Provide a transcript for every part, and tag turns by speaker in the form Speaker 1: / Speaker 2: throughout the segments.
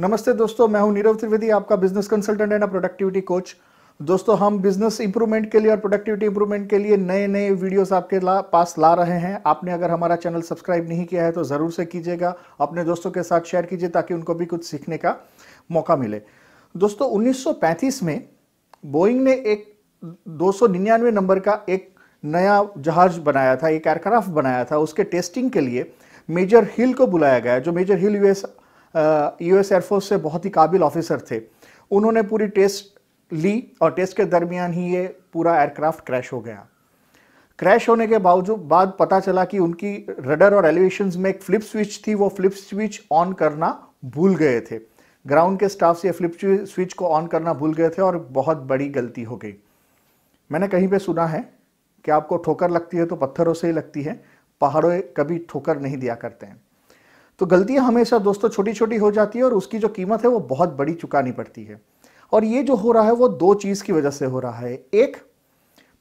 Speaker 1: नमस्ते दोस्तों मैं हूं नीरव त्रिवेदी आपका business consultant and productivity coach दोस्तों हम बिजनेस इंप्रूवमेंट के लिए और प्रोडक्टिविटी इंप्रूवमेंट के लिए नए नए वीडियोस आपके ला, पास ला रहे हैं आपने अगर हमारा चैनल सब्सक्राइब नहीं किया है तो ज़रूर से कीजिएगा अपने दोस्तों के साथ शेयर कीजिए ताकि उनको भी कुछ सीखने का मौका मिले दोस्तों उन्नीस में बोइंग ने एक दो नंबर का एक नया जहाज बनाया था एक एयरक्राफ्ट बनाया था उसके टेस्टिंग के लिए मेजर हिल को बुलाया गया जो major Hill US US air force से बहुत ही काबिल ऑफिसर थे उन्होंने पूरी टेस्ट ली और टेस्ट के दरमियान ही ये पूरा एयरक्राफ्ट क्रैश हो गया क्रैश होने के बावजूद बाद पता चला कि उनकी रडर और एलिवेशन में एक फ्लिप स्विच थी वो फ्लिप स्विच ऑन करना भूल गए थे ग्राउंड के स्टाफ से फ्लिप स्विच को ऑन करना भूल गए थे और बहुत बड़ी गलती हो गई मैंने कहीं पे सुना है कि आपको ठोकर लगती है तो पत्थरों से ही लगती है पहाड़ों कभी ठोकर नहीं दिया करते हैं तो गलतियां हमेशा दोस्तों छोटी छोटी हो जाती है और उसकी जो कीमत है वो बहुत बड़ी चुकानी पड़ती है और ये जो हो रहा है वो दो चीज़ की वजह से हो रहा है एक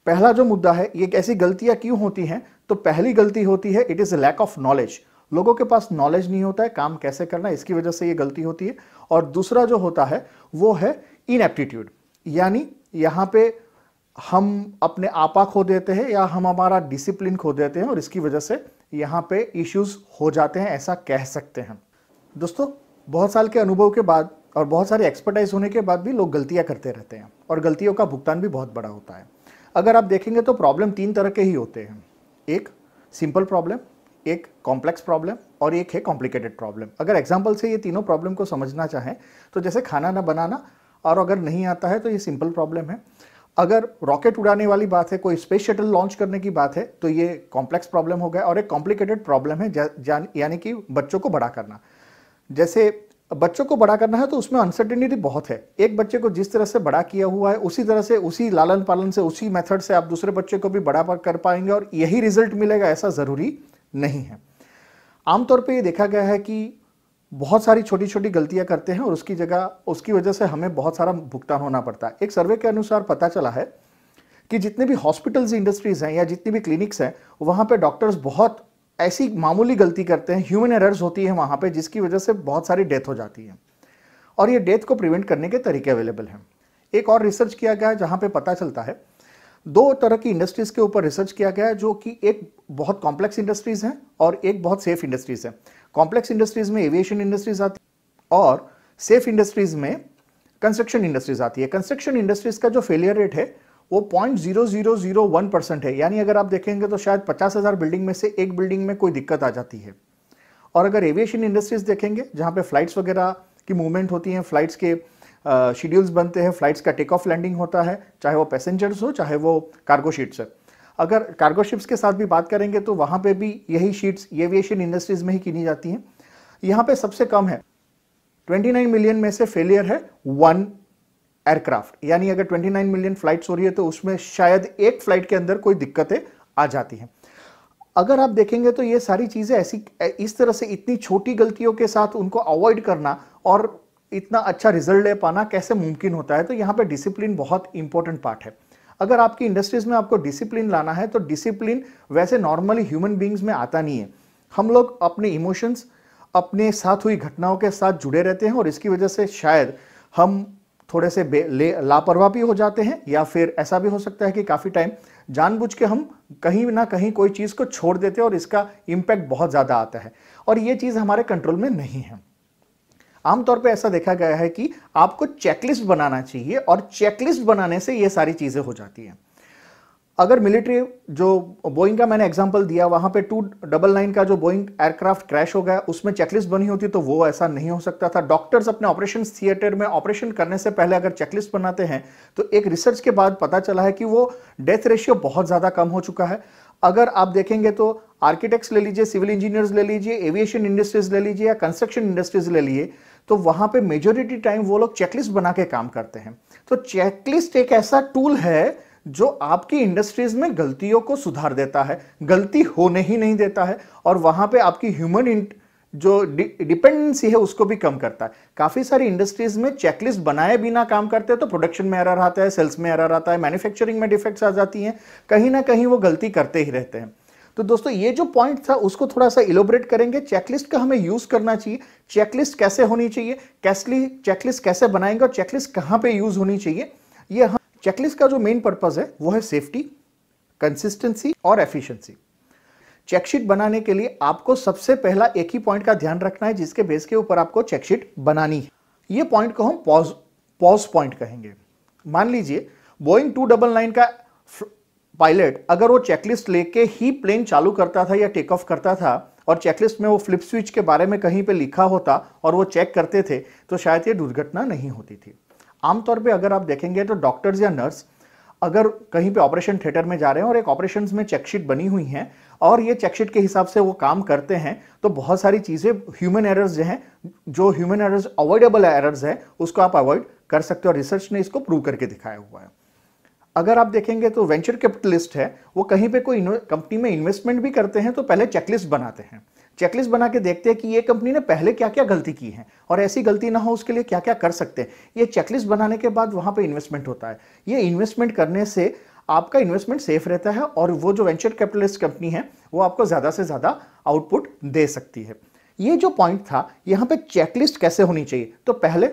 Speaker 1: पहला जो मुद्दा है ये कैसी गलतियां क्यों होती हैं तो पहली गलती होती है it is lack of knowledge लोगों के पास नॉलेज नहीं होता है काम कैसे करना इसकी वजह से ये गलती होती है और दूसरा जो होता है वो है इनएप्टीट्यूड यानी यहां पे हम अपने आपा खो देते हैं या हम हमारा डिसिप्लिन खो देते हैं और इसकी वजह से यहाँ पे इश्यूज हो जाते हैं ऐसा कह सकते हैं दोस्तों बहुत साल के अनुभव के बाद और बहुत सारे एक्सपर्टाइज होने के बाद भी लोग गलतियाँ करते रहते हैं और गलतियों का भुगतान भी बहुत बड़ा होता है अगर आप देखेंगे तो प्रॉब्लम तीन तरह के ही होते हैं एक सिंपल प्रॉब्लम एक कॉम्प्लेक्स प्रॉब्लम और एक है कॉम्प्लिकेटेड प्रॉब्लम अगर एग्जाम्पल से ये तीनों प्रॉब्लम को समझना चाहें तो जैसे खाना ना बनाना और अगर नहीं आता है तो ये सिंपल प्रॉब्लम है अगर रॉकेट उड़ाने वाली बात है कोई स्पेस शटल लॉन्च करने की बात है तो ये कॉम्प्लेक्स प्रॉब्लम हो गया और एक कॉम्प्लिकेटेड प्रॉब्लम है यानी कि बच्चों को बड़ा करना जैसे बच्चों को बड़ा करना है तो उसमें अनसर्टेनिटी बहुत है एक बच्चे को जिस तरह से बड़ा किया हुआ है उसी तरह से उसी लालन पालन से उसी मेथड से आप दूसरे बच्चे को भी बड़ा कर पाएंगे और यही रिजल्ट मिलेगा ऐसा ज़रूरी नहीं है आमतौर पर ये देखा गया है कि बहुत सारी छोटी छोटी गलतियां करते हैं और उसकी जगह उसकी वजह से हमें बहुत सारा भुगतान होना पड़ता है एक सर्वे के अनुसार पता चला है कि जितने भी हॉस्पिटल्स इंडस्ट्रीज हैं या जितनी भी क्लिनिक्स हैं वहाँ पे डॉक्टर्स बहुत ऐसी मामूली गलती करते हैं ह्यूमन एरर्स होती है वहाँ पर जिसकी वजह से बहुत सारी डेथ हो जाती है और ये डेथ को प्रिवेंट करने के तरीके अवेलेबल हैं एक और रिसर्च किया गया है जहाँ पे पता चलता है दो तरह की इंडस्ट्रीज़ के ऊपर रिसर्च किया गया है जो कि एक बहुत कॉम्प्लेक्स इंडस्ट्रीज़ हैं और एक बहुत सेफ इंडस्ट्रीज़ है कॉम्प्लेक्स इंडस्ट्रीज़ में एविएशन इंडस्ट्रीज़ आती है और सेफ इंडस्ट्रीज़ में कंस्ट्रक्शन इंडस्ट्रीज़ आती है कंस्ट्रक्शन इंडस्ट्रीज़ का जो फेलियर रेट है वो point zero zero zero one percent है यानी अगर आप देखेंगे तो शायद पचास हज़ार बिल्डिंग में से एक बिल्डिंग में कोई दिक्कत आ जाती है और अगर एविएशन इंडस्ट्रीज़ देखेंगे जहां पे फ्लाइट्स वगैरह की मूवमेंट होती हैं फ्लाइट्स के शेड्यूल्स बनते हैं फ्लाइट्स का टेक ऑफ लैंडिंग होता है चाहे वो पैसेंजर्स हो चाहे वो कार्गो शीट्स है अगर कार्गो शिप्स के साथ भी बात करेंगे तो वहाँ पे भी यही शीट्स एविएशन इंडस्ट्रीज में ही किनी जाती हैं यहाँ पे सबसे कम है 29 मिलियन में से फेलियर है वन एयरक्राफ्ट यानी अगर 29 मिलियन फ्लाइट्स हो रही है तो उसमें शायद एक फ्लाइट के अंदर कोई दिक्कतें आ जाती हैं अगर आप देखेंगे तो ये सारी चीज़ें ऐसी इस तरह से इतनी छोटी गलतियों के साथ उनको अवॉइड करना और इतना अच्छा रिजल्ट ले पाना कैसे मुमकिन होता है तो यहाँ पे डिसिप्लिन बहुत इंपॉर्टेंट पार्ट है अगर आपकी इंडस्ट्रीज में आपको डिसिप्लिन लाना है तो डिसिप्लिन वैसे नॉर्मली ह्यूमन बींग्स में आता नहीं है हम लोग अपने इमोशंस अपने साथ हुई घटनाओं के साथ जुड़े रहते हैं और इसकी वजह से शायद हम थोड़े से लापरवाह भी हो जाते हैं या फिर ऐसा भी हो सकता है कि काफ़ी टाइम जानबूझ के हम कहीं ना कहीं कोई चीज़ को छोड़ देते हैं और इसका इम्पैक्ट बहुत ज़्यादा आता है और ये चीज़ हमारे कंट्रोल में नहीं है आमतौर पे ऐसा देखा गया है कि आपको चेकलिस्ट बनाना चाहिए और चेकलिस्ट बनाने से ये सारी चीज़ें हो जाती हैं अगर मिलिट्री जो बोइंग का मैंने एग्जांपल दिया वहाँ पे टू डबल नाइन का जो बोइंग एयरक्राफ्ट क्रैश हो गया उसमें चेकलिस्ट बनी होती तो वो ऐसा नहीं हो सकता था डॉक्टर्स अपने ऑपरेशन थिएटर में ऑपरेशन करने से पहले अगर चेकलिस्ट बनाते हैं तो एक रिसर्च के बाद पता चला है कि वो डेथ रेशियो बहुत ज़्यादा कम हो चुका है अगर आप देखेंगे तो आर्किटेक्ट्स ले लीजिए सिविल इंजीनियर्स ले लीजिए एविएशन इंडस्ट्रीज ले लीजिए या कंस्ट्रक्शन इंडस्ट्रीज ले लीजिए तो वहां पे मेजोरिटी टाइम वो लोग चेकलिस्ट बना के काम करते हैं तो चेकलिस्ट एक ऐसा टूल है जो आपकी इंडस्ट्रीज में गलतियों को सुधार देता है गलती होने ही नहीं देता है और वहां पे आपकी ह्यूमन जो डिपेंडेंसी है उसको भी कम करता है काफ़ी सारी इंडस्ट्रीज में चेकलिस्ट बनाए बिना काम करते हैं तो प्रोडक्शन में एरर आता है सेल्स में एरर आता है मैन्युफैक्चरिंग में डिफेक्ट्स आ जाती हैं कहीं ना कहीं वो गलती करते ही रहते हैं तो दोस्तों ये जो पॉइंट था उसको थोड़ा सा इलोबरेट करेंगे चेकलिस्ट का हमें यूज करना चाहिए चेकलिस्ट कैसे होनी चाहिए कैसली चेकलिस्ट कैसे बनाएंगे और चेकलिस्ट कहाँ पे यूज होनी चाहिए ये हम चेकलिस्ट का जो मेन पर्पज है वो है सेफ्टी कंसिस्टेंसी और एफिशिएंसी चेकशीट बनाने के लिए आपको सबसे पहला एक ही पॉइंट का ध्यान रखना है जिसके बेस के ऊपर आपको चेकशीट बनानी है ये पॉइंट को हम पॉज पॉज पॉइंट कहेंगे मान लीजिए बोइंग टू डबल नाइन का पायलट अगर वो चेकलिस्ट लेके ही प्लेन चालू करता था या टेक ऑफ करता था और चेकलिस्ट में वो फ्लिप स्विच के बारे में कहीं पे लिखा होता और वो चेक करते थे तो शायद ये दुर्घटना नहीं होती थी आमतौर पे अगर आप देखेंगे तो डॉक्टर्स या नर्स अगर कहीं पे ऑपरेशन थिएटर में जा रहे हैं और एक ऑपरेशन में चेकशीट बनी हुई हैं और ये चेकशीट के हिसाब से वो काम करते हैं तो बहुत सारी चीज़ें ह्यूमन एरर्स जो हैं जो ह्यूमन एरर्स अवॉइडेबल एरर्स है उसको आप अवॉइड कर सकते हो और रिसर्च ने इसको प्रूव करके दिखाया हुआ है अगर आप देखेंगे तो वेंचर कैपिटलिस्ट है वो कहीं पे कोई कंपनी में इन्वेस्टमेंट भी करते हैं तो पहले चेकलिस्ट बनाते हैं चेकलिस्ट बना के देखते हैं कि ये कंपनी ने पहले क्या क्या गलती की है और ऐसी गलती ना हो उसके लिए क्या क्या कर सकते हैं ये चेकलिस्ट बनाने के बाद वहां पर इन्वेस्टमेंट होता है ये इन्वेस्टमेंट करने से आपका इन्वेस्टमेंट सेफ रहता है और वो जो वेंचर कैपिटलिस्ट कंपनी है वो आपको ज़्यादा से ज़्यादा आउटपुट दे सकती है ये जो पॉइंट था यहाँ पे चेकलिस्ट कैसे होनी चाहिए तो पहले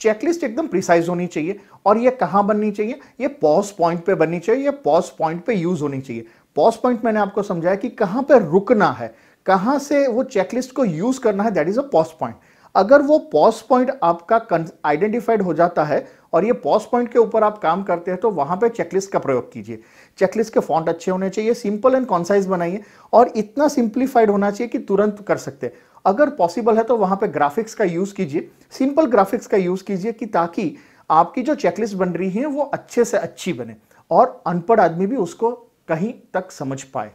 Speaker 1: चेकलिस्ट एकदम प्रिसाइज होनी चाहिए और ये कहाँ बननी चाहिए ये पॉज पॉइंट पे बननी चाहिए ये पॉज पॉइंट पे यूज होनी चाहिए पॉज पॉइंट मैंने आपको समझाया कि कहाँ पे रुकना है कहाँ से वो चेकलिस्ट को यूज करना है that is a pause point अगर वो पॉज पॉइंट आपका आइडेंटिफाइड हो जाता है और ये पॉज पॉइंट के ऊपर आप काम करते हैं तो वहां पे चेकलिस्ट का प्रयोग कीजिए चेकलिस्ट के फॉन्ट अच्छे होने चाहिए सिंपल एंड कॉन्साइज बनाइए और इतना सिंप्लीफाइड होना चाहिए कि तुरंत कर सकते हैं अगर पॉसिबल है तो वहां पे ग्राफिक्स का यूज कीजिए सिंपल ग्राफिक्स का यूज कीजिए कि ताकि आपकी जो चेकलिस्ट बन रही है वो अच्छे से अच्छी बने और अनपढ़ आदमी भी उसको कहीं तक समझ पाए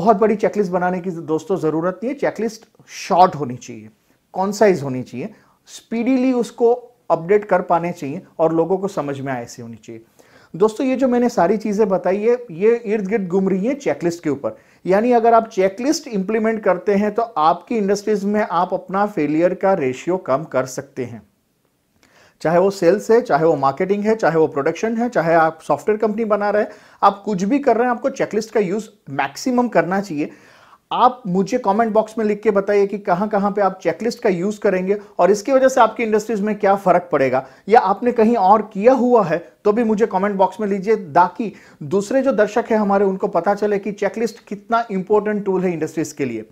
Speaker 1: बहुत बड़ी चेकलिस्ट बनाने की दोस्तों ज़रूरत नहीं है चेकलिस्ट शॉर्ट होनी चाहिए कॉन्साइज होनी चाहिए स्पीडीली उसको अपडेट कर पाने चाहिए और लोगों को समझ में आए ऐसी होनी चाहिए दोस्तों ये जो मैंने सारी चीज़ें बताई है ये इर्द गिर्द घूम रही है चेकलिस्ट के ऊपर यानी अगर आप चेकलिस्ट इंप्लीमेंट करते हैं तो आपकी इंडस्ट्रीज में आप अपना फेलियर का रेशियो कम कर सकते हैं चाहे वो सेल्स है चाहे वो मार्केटिंग है चाहे वो प्रोडक्शन है चाहे आप सॉफ्टवेयर कंपनी बना रहे हैं आप कुछ भी कर रहे हैं आपको चेकलिस्ट का यूज़ मैक्सिमम करना चाहिए आप मुझे कमेंट बॉक्स में लिख के बताइए कि कहां कहां पे आप चेकलिस्ट का यूज करेंगे और इसकी वजह से आपकी इंडस्ट्रीज में क्या फर्क पड़ेगा या आपने कहीं और किया हुआ है तो भी मुझे कमेंट बॉक्स में लीजिए ताकि दूसरे जो दर्शक है हमारे उनको पता चले कि चेकलिस्ट कितना इंपॉर्टेंट टूल है इंडस्ट्रीज के लिए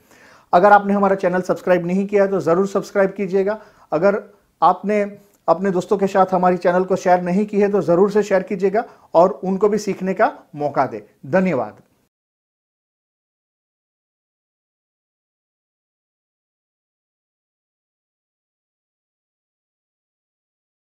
Speaker 1: अगर आपने हमारा चैनल सब्सक्राइब नहीं किया है तो जरूर सब्सक्राइब कीजिएगा अगर आपने अपने दोस्तों के साथ हमारी चैनल को शेयर नहीं की है तो जरूर से शेयर कीजिएगा और उनको भी सीखने का मौका दे धन्यवाद